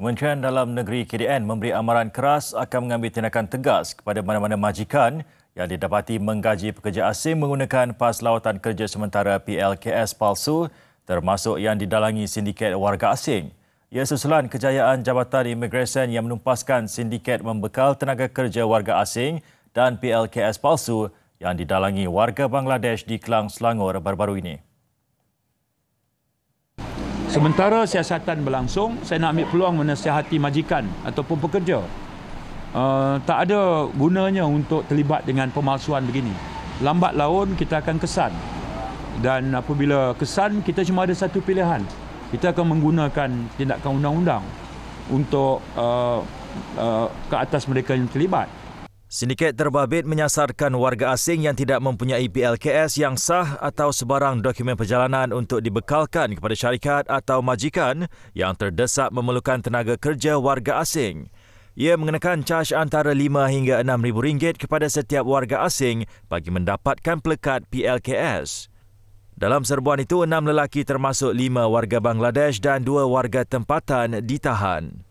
Kementerian Dalam Negeri KDN memberi amaran keras akan mengambil tindakan tegas kepada mana-mana majikan yang didapati menggaji pekerja asing menggunakan pas lawatan kerja sementara PLKS palsu termasuk yang didalangi sindiket warga asing. Ia susulan kejayaan Jabatan Immigration yang menumpaskan sindiket membekal tenaga kerja warga asing dan PLKS palsu yang didalangi warga Bangladesh di Kelang Selangor baru-baru ini. Sementara siasatan berlangsung, saya nak ambil peluang menasihati majikan ataupun pekerja. Uh, tak ada gunanya untuk terlibat dengan pemalsuan begini. Lambat laun kita akan kesan. Dan apabila kesan, kita cuma ada satu pilihan. Kita akan menggunakan tindakan undang-undang untuk uh, uh, ke atas mereka yang terlibat. Sindiket terbabit menyasarkan warga asing yang tidak mempunyai BLKS yang sah atau sebarang dokumen perjalanan untuk dibekalkan kepada syarikat atau majikan yang terdesak memerlukan tenaga kerja warga asing. Ia mengenakan caj antara RM5 hingga RM6,000 kepada setiap warga asing bagi mendapatkan pelekat PLKS. Dalam serbuan itu, enam lelaki termasuk lima warga Bangladesh dan dua warga tempatan ditahan.